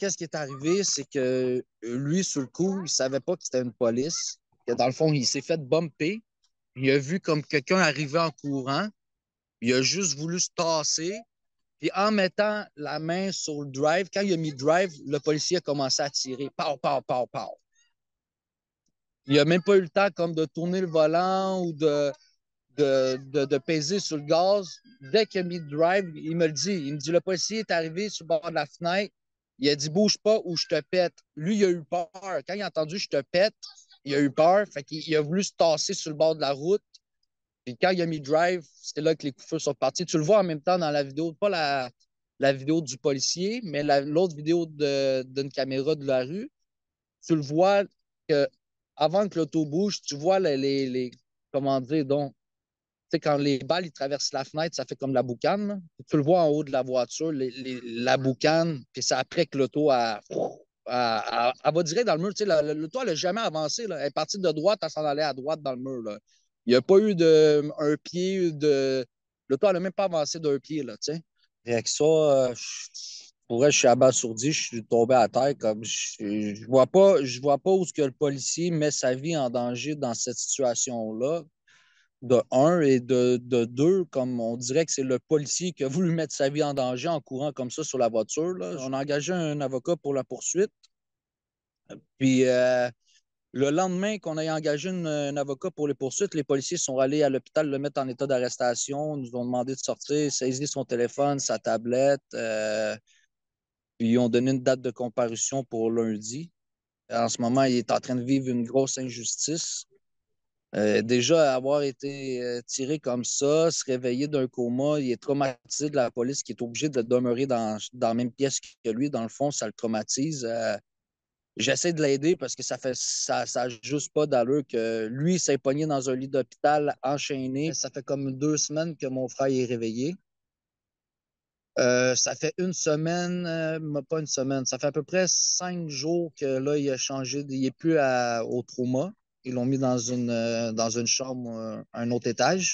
qu'est-ce qui est arrivé, c'est que euh, lui, sur le coup, il ne savait pas que c'était une police. dans le fond, il s'est fait bumper. Il a vu comme quelqu'un arrivait en courant. Il a juste voulu se tasser. Puis en mettant la main sur le drive, quand il a mis drive, le policier a commencé à tirer. Pow, pow, pow, pow. Il n'a même pas eu le temps comme de tourner le volant ou de, de, de, peser sur le gaz. Dès qu'il a mis drive, il me le dit. Il me dit, le policier est arrivé sur le bord de la fenêtre. Il a dit bouge pas ou je te pète. Lui, il a eu peur. Quand il a entendu je te pète, il a eu peur. Fait qu'il a voulu se tasser sur le bord de la route. Puis quand il a mis drive, c'est là que les coups de feu sont partis. Tu le vois en même temps dans la vidéo, pas la, vidéo du policier, mais l'autre vidéo d'une caméra de la rue. Tu le vois que avant que l'auto bouge, tu vois les, les, les comment dire, donc, quand les balles ils traversent la fenêtre, ça fait comme la boucane. Tu le vois en haut de la voiture, la boucane, puis c'est après que l'auto a. Elle, À va direct dans le mur. le toit l'auto, n'a jamais avancé. Elle est partie de droite, elle s'en allait à droite dans le mur. Il n'y a pas eu de, un pied de. L'auto, elle n'a même pas avancé d'un pied. Là, avec ça, euh, je, pour je suis abasourdi, je suis tombé à terre. Comme je, ne vois pas, je vois pas où ce que le policier met sa vie en danger dans cette situation-là de un et de, de, deux, comme on dirait que c'est le policier qui a voulu mettre sa vie en danger en courant comme ça sur la voiture. Là. On a engagé un avocat pour la poursuite. Puis euh, le lendemain qu'on ait engagé un avocat pour les poursuites, les policiers sont allés à l'hôpital le mettre en état d'arrestation, nous ont demandé de sortir, saisir son téléphone, sa tablette, euh, puis ils ont donné une date de comparution pour lundi. En ce moment, il est en train de vivre une grosse injustice. Euh, déjà, avoir été euh, tiré comme ça, se réveiller d'un coma, il est traumatisé de la police qui est obligé de demeurer dans, dans la même pièce que lui. Dans le fond, ça le traumatise. Euh, j'essaie de l'aider parce que ça fait ça, ça pas d'allure que lui s'est pogné dans un lit d'hôpital enchaîné. Ça fait comme deux semaines que mon frère est réveillé. ça fait une semaine, pas une semaine, ça fait à peu près cinq jours que là, il a changé, il n'est plus au trauma. Ils l'ont mis dans une, euh, dans une chambre, euh, un autre étage.